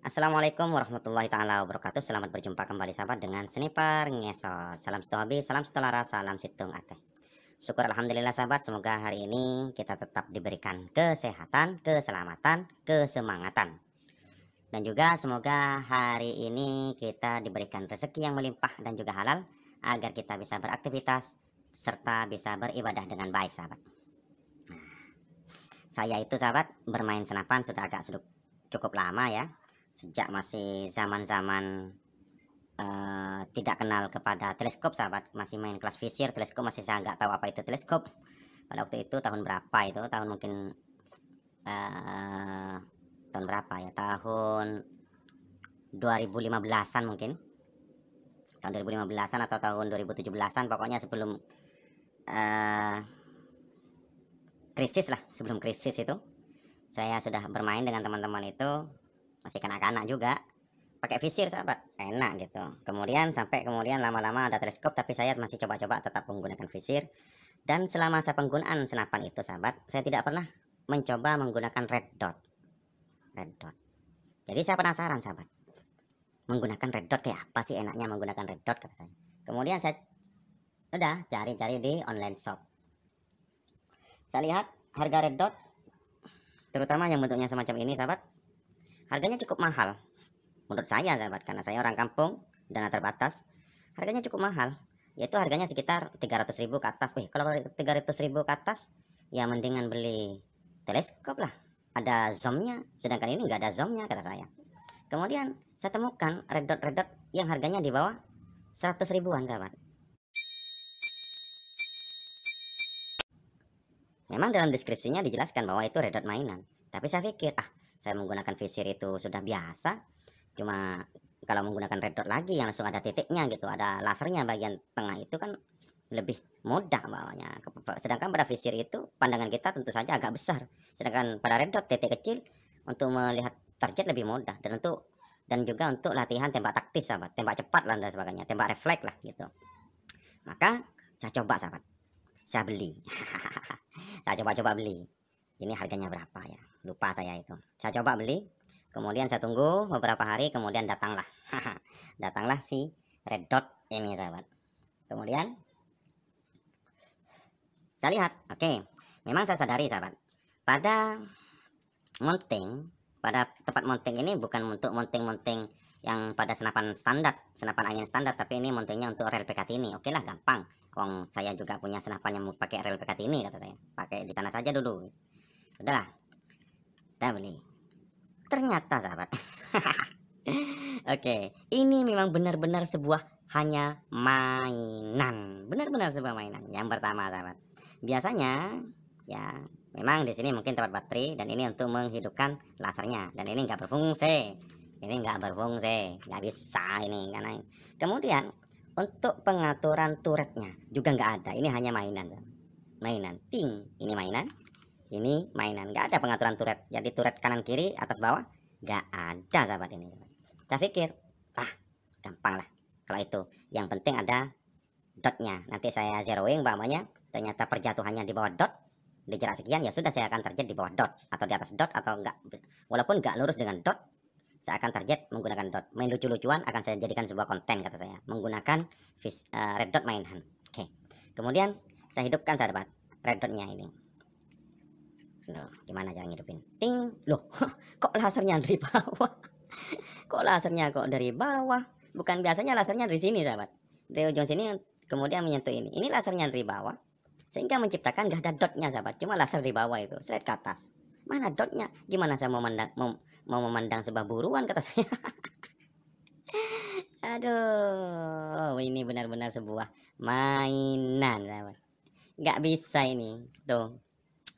Assalamualaikum warahmatullahi taala wabarakatuh. Selamat berjumpa kembali sahabat dengan Sniper Ngesot. Salam setohabi, salam setelara, salam situng ate Syukur alhamdulillah sahabat, semoga hari ini kita tetap diberikan kesehatan, keselamatan, kesemangatan. Dan juga semoga hari ini kita diberikan rezeki yang melimpah dan juga halal agar kita bisa beraktivitas serta bisa beribadah dengan baik sahabat. Nah, saya itu sahabat bermain senapan sudah agak cukup lama ya sejak masih zaman-zaman uh, tidak kenal kepada teleskop sahabat masih main kelas visir teleskop masih saya nggak tahu apa itu teleskop pada waktu itu tahun berapa itu tahun mungkin uh, tahun berapa ya tahun 2015an mungkin tahun 2015an atau tahun 2017an pokoknya sebelum uh, krisis lah sebelum krisis itu saya sudah bermain dengan teman-teman itu masih kanak-kanak juga pakai visir sahabat enak gitu kemudian sampai kemudian lama-lama ada teleskop tapi saya masih coba-coba tetap menggunakan visir dan selama saya penggunaan senapan itu sahabat saya tidak pernah mencoba menggunakan red dot red dot jadi saya penasaran sahabat menggunakan red dot kayak apa sih enaknya menggunakan red dot kata saya kemudian saya udah cari-cari di online shop saya lihat harga red dot terutama yang bentuknya semacam ini sahabat Harganya cukup mahal. Menurut saya sahabat karena saya orang kampung dana terbatas. Harganya cukup mahal. Yaitu harganya sekitar 300.000 ribu ke atas. Wih, kalau 300.000 ribu ke atas ya mendingan beli teleskop lah. Ada zoomnya, sedangkan ini nggak ada zoomnya kata saya. Kemudian saya temukan red dot red dot yang harganya di bawah 100 ribuan sahabat. Memang dalam deskripsinya dijelaskan bahwa itu red dot mainan, tapi saya pikir ah saya menggunakan visir itu sudah biasa cuma kalau menggunakan red dot lagi yang langsung ada titiknya gitu ada lasernya bagian tengah itu kan lebih mudah bawahnya sedangkan pada visir itu pandangan kita tentu saja agak besar sedangkan pada red dot titik kecil untuk melihat target lebih mudah dan untuk dan juga untuk latihan tembak taktis sahabat tembak cepat lah dan sebagainya tembak refleks lah gitu maka saya coba sahabat saya beli saya coba-coba beli ini harganya berapa ya lupa saya itu saya coba beli kemudian saya tunggu beberapa hari kemudian datanglah datanglah si red dot ini sahabat kemudian saya lihat oke okay. memang saya sadari sahabat pada mounting pada tempat mounting ini bukan untuk mounting-mounting yang pada senapan standar, senapan angin standar, tapi ini mountingnya untuk rel PKT ini. Oke lah, gampang. Wong saya juga punya senapan yang pakai rel PKT ini, kata saya. Pakai di sana saja dulu. sudah, saya beli. Ternyata sahabat. Oke, okay. ini memang benar-benar sebuah hanya mainan. Benar-benar sebuah mainan. Yang pertama sahabat. Biasanya ya memang di sini mungkin tempat baterai dan ini untuk menghidupkan lasernya dan ini nggak berfungsi. Ini nggak berfungsi, nggak bisa ini karena kemudian untuk pengaturan turretnya juga nggak ada. Ini hanya mainan. Mainan. Ting, ini mainan ini mainan nggak ada pengaturan turret jadi turret kanan kiri atas bawah nggak ada sahabat ini saya pikir ah gampang lah kalau itu yang penting ada dotnya nanti saya zeroing bahwanya ternyata perjatuhannya di bawah dot di jarak sekian ya sudah saya akan target di bawah dot atau di atas dot atau enggak walaupun enggak lurus dengan dot saya akan target menggunakan dot main lucu-lucuan akan saya jadikan sebuah konten kata saya menggunakan fish, eh, uh, red dot mainan oke okay. kemudian saya hidupkan sahabat red dotnya ini Loh, gimana cara ngidupin? Ting. Loh, kok lasernya dari bawah? Kok lasernya kok dari bawah? Bukan biasanya lasernya dari sini, sahabat. Dari Jones ini kemudian menyentuh ini. Ini lasernya dari bawah. Sehingga menciptakan gak ada dotnya, sahabat. Cuma laser di bawah itu. Seret ke atas. Mana dotnya? Gimana saya mau memandang, mau, mau memandang sebuah buruan, kata saya. Aduh, ini benar-benar sebuah mainan, sahabat. Gak bisa ini. Tuh,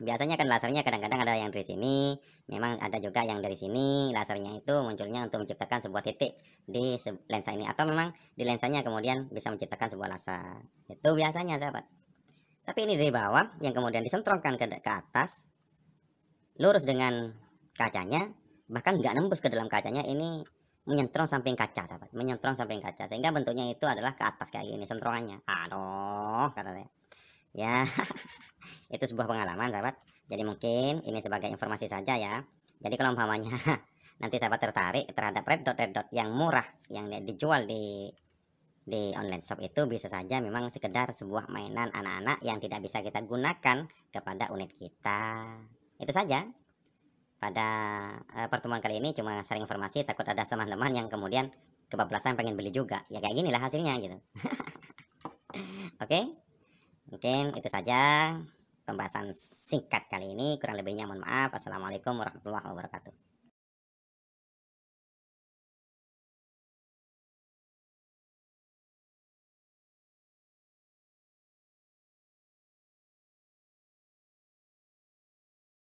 biasanya kan lasernya kadang-kadang ada yang dari sini memang ada juga yang dari sini lasernya itu munculnya untuk menciptakan sebuah titik di lensa ini atau memang di lensanya kemudian bisa menciptakan sebuah laser itu biasanya sahabat tapi ini dari bawah yang kemudian disentrongkan ke, ke atas lurus dengan kacanya bahkan nggak nembus ke dalam kacanya ini menyentrong samping kaca sahabat menyentrong samping kaca sehingga bentuknya itu adalah ke atas kayak gini sentrongannya aduh kata saya ya itu sebuah pengalaman sahabat jadi mungkin ini sebagai informasi saja ya jadi kalau umpamanya nanti sahabat tertarik terhadap red dot red dot yang murah yang dijual di di online shop itu bisa saja memang sekedar sebuah mainan anak-anak yang tidak bisa kita gunakan kepada unit kita itu saja pada uh, pertemuan kali ini cuma sharing informasi takut ada teman-teman yang kemudian kebablasan pengen beli juga ya kayak gini lah hasilnya gitu oke okay? Mungkin itu saja pembahasan singkat kali ini. Kurang lebihnya mohon maaf. Assalamualaikum warahmatullahi wabarakatuh.